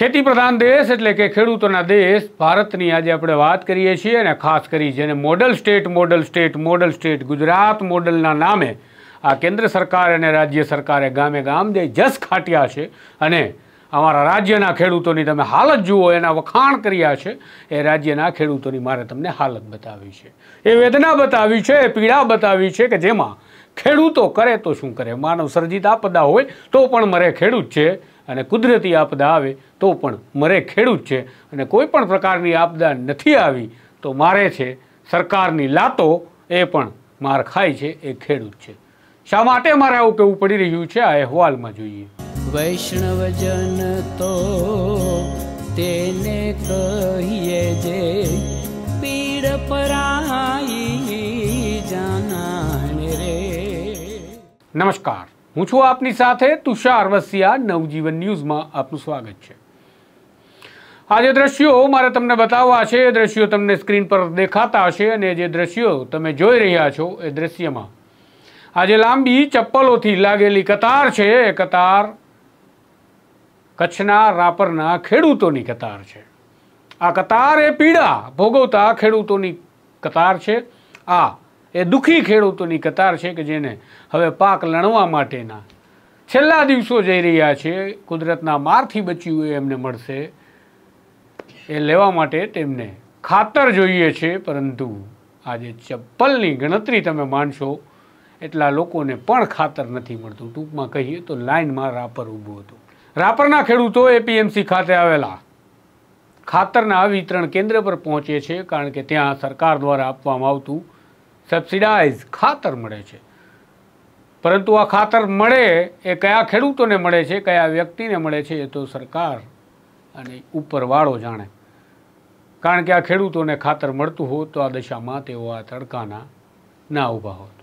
ખેતી પ્રધાન દેશ એટલે કે ખેડૂતોના દેશ ભારતની આજે આપણે વાત કરીએ છીએ અને ખાસ કરી જેને model state model state model state Gujarat મોડલના નામે આ કેન્દ્ર સરકાર અને રાજ્ય સરકારે ગામે ગામ જે જસ ખાટ્યા છે અને અમારા રાજ્યના ખેડૂતોની તમે હાલત જુઓ એના વખાણ કર્યા છે એ રાજ્યના ખેડૂતોની મારે તમને હાલત બતાવી છે એ વેદના બતાવી છે એ પીડા બતાવી છે કે જેમાં ખેડૂતો કરે તો શું કરે માનવ સર્જિત આપદા હોય તો પણ મરે ખેડૂત છે અને કુદરતી આપદા આવે તો પણ મરે ખેડૂત છે અને કોઈ પણ પ્રકારની આપદા નથી આવી તો મારે છે સરકારની લાતો એ પણ માર ખાય છે એ ખેડૂત છે શા માટે મારે આવું કહેવું પડી રહ્યું છે આ અહેવાલમાં જોઈએ વૈષ્ણવજન તો તેને કહીએ જે પીડ પરાઈ જાના રે નમસ્કાર હું છું આપની સાથે તુષાર વસિયા નવજીવન ન્યૂઝમાં આપનું સ્વાગત છે આ જે દ્રશ્યો મારે તમને બતાવવા છે એ દ્રશ્યો તમને સ્ક્રીન પર દેખાતા હશે અને જે દ્રશ્યો તમે જોઈ રહ્યા છો એ દ્રશ્યમાં આજે લાંબી ચપ્પલોથી લાગેલી કતાર છે એ કતાર કચ્છના રાપરના ખેડૂતોની કતાર છે આ કતાર એ પીડા ભોગવતા ખેડૂતોની કતાર છે આ એ દુઃખી ખેડૂતોની કતાર છે કે જેને હવે પાક લણવા માટેના છેલ્લા દિવસો જઈ રહ્યા છે કુદરતના મારથી બચ્યું એ એમને મળશે એ લેવા માટે તેમને ખાતર જોઈએ છે પરંતુ આજે ચપ્પલની ગણતરી તમે માનશો એટલા લોકોને પણ ખાતર નથી મળતું ટૂંકમાં કહીએ તો લાઇનમાં રાપર ઊભું હતું રાપરના ખેડૂતો એપીએમસી ખાતે આવેલા ખાતરના વિતરણ કેન્દ્ર પર પહોંચે છે કારણ કે ત્યાં સરકાર દ્વારા આપવામાં આવતું સબસિડાઇઝ ખાતર મળે છે પરંતુ આ ખાતર મળે એ કયા ખેડૂતોને મળે છે કયા વ્યક્તિને મળે છે એ તો સરકાર અને ઉપરવાળો જાણે કારણ કે આ ખેડૂતોને ખાતર મળતું હોત તો આ દશામાં તેઓ આ તડકાના ના ઊભા હોત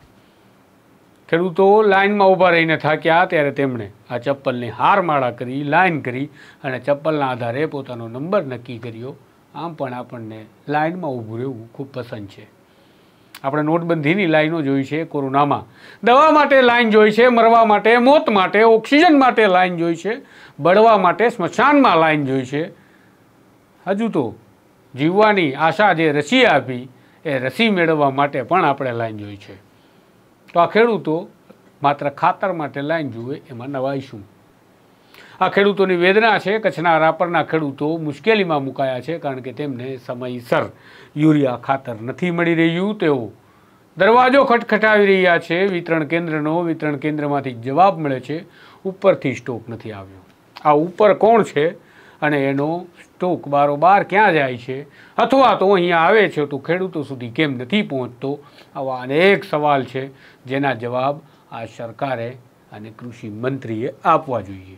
ખેડૂતો લાઇનમાં ઊભા રહીને થાક્યા ત્યારે તેમણે આ ચપ્પલની હારમાળા કરી લાઇન કરી અને ચપ્પલના આધારે પોતાનો નંબર નક્કી કર્યો આમ પણ આપણને લાઇનમાં ઊભું રહેવું ખૂબ પસંદ છે આપણે નોટબંધીની લાઈનો જોઈ છે કોરોનામાં દવા માટે લાઇન જોઈ છે મરવા માટે મોત માટે ઓક્સિજન માટે લાઇન જોઈ છે બળવા માટે સ્મશાનમાં લાઇન જોઈ છે હજુ તો જીવવાની આશા જે રસી આપી એ રસી મેળવવા માટે પણ આપણે લાઈન જોઈ છે તો આ ખેડૂતો માત્ર ખાતર માટે લાઈન જુએ એમાં નવાઈ શું આ ખેડૂતોની વેદના છે કચ્છના રાપરના ખેડૂતો મુશ્કેલીમાં મુકાયા છે કારણ કે તેમને સમયસર યુરિયા ખાતર નથી મળી રહ્યું તેઓ દરવાજો ખટખટાવી રહ્યા છે વિતરણ કેન્દ્રનો વિતરણ કેન્દ્રમાંથી જવાબ મળે છે ઉપરથી સ્ટોક નથી આવ્યો આ ઉપર કોણ છે અને એનો સ્ટોક બારોબાર ક્યાં જાય છે અથવા તો અહીંયા આવે છે તો ખેડૂતો સુધી કેમ નથી પહોંચતો આવા અનેક સવાલ છે જેના જવાબ આ સરકારે અને કૃષિ મંત્રીએ આપવા જોઈએ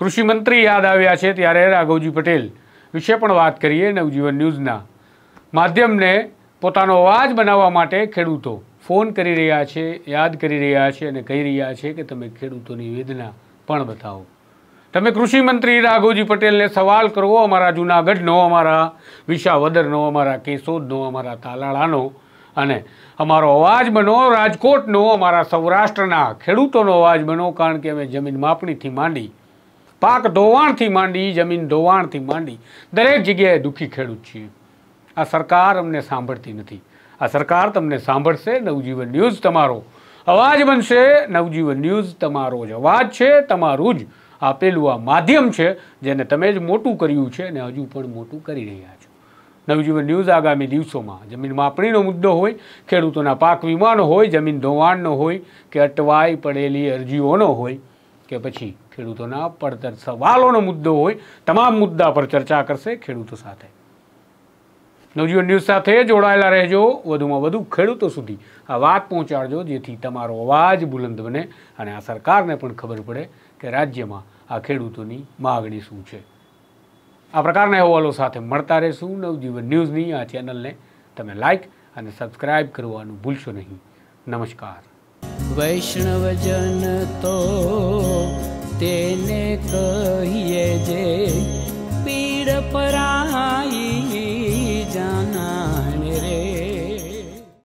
કૃષિમંત્રી યાદ આવ્યા છે ત્યારે રાઘવજી પટેલ વિશે પણ વાત કરીએ નવજીવન ન્યૂઝના માધ્યમને પોતાનો અવાજ બનાવવા માટે ખેડૂતો ફોન કરી રહ્યા છે યાદ કરી રહ્યા છે અને કહી રહ્યા છે કે તમે ખેડૂતોની વેદના પણ બતાવો તમે કૃષિમંત્રી રાઘવજી પટેલને સવાલ કરવો અમારા જૂનાગઢનો અમારા વિશાવદરનો અમારા કેશોદનો અમારા તાલાળાનો અને અમારો અવાજ બનો રાજકોટનો અમારા સૌરાષ્ટ્રના ખેડૂતોનો અવાજ બનો કારણ કે અમે જમીન માપણીથી માંડી પાક ધોવાણથી માંડી જમીન ધોવાણથી માંડી દરેક જગ્યાએ દુઃખી ખેડૂત છીએ આ સરકાર અમને સાંભળતી નથી આ સરકાર તમને સાંભળશે નવજીવન ન્યૂઝ તમારો અવાજ બનશે નવજીવન ન્યૂઝ તમારો જ અવાજ છે તમારું જ આપેલું આ માધ્યમ છે જેને તમે જ મોટું કર્યું છે અને હજુ પણ મોટું કરી રહ્યા છો નવજીવન ન્યૂઝ આગામી દિવસોમાં જમીન માપણીનો મુદ્દો હોય ખેડૂતોના પાક વીમાનો હોય જમીન ધોવાણનો હોય કે અટવાઈ પડેલી અરજીઓનો હોય કે પછી ખેડૂતોના પડતર સવાલોનો મુદ્દો હોય તમામ મુદ્દા પર ચર્ચા કરશે ખેડૂતો સાથે નવજીવન ન્યૂઝ સાથે જોડાયેલા રહેજો વધુમાં વધુ ખેડૂતો સુધી આ વાત પહોંચાડજો જેથી તમારો અવાજ બુલંદ બને અને આ સરકારને પણ ખબર પડે કે રાજ્યમાં આ ખેડૂતોની માગણી શું છે આ પ્રકારના અહેવાલો સાથે મળતા રહેશું નવજીવન ન્યૂઝની આ ચેનલને તમે લાઇક અને સબસ્ક્રાઇબ કરવાનું ભૂલશો નહીં નમસ્કાર વૈષ્ણવજન તો તેને કહીએ જે પીડ પર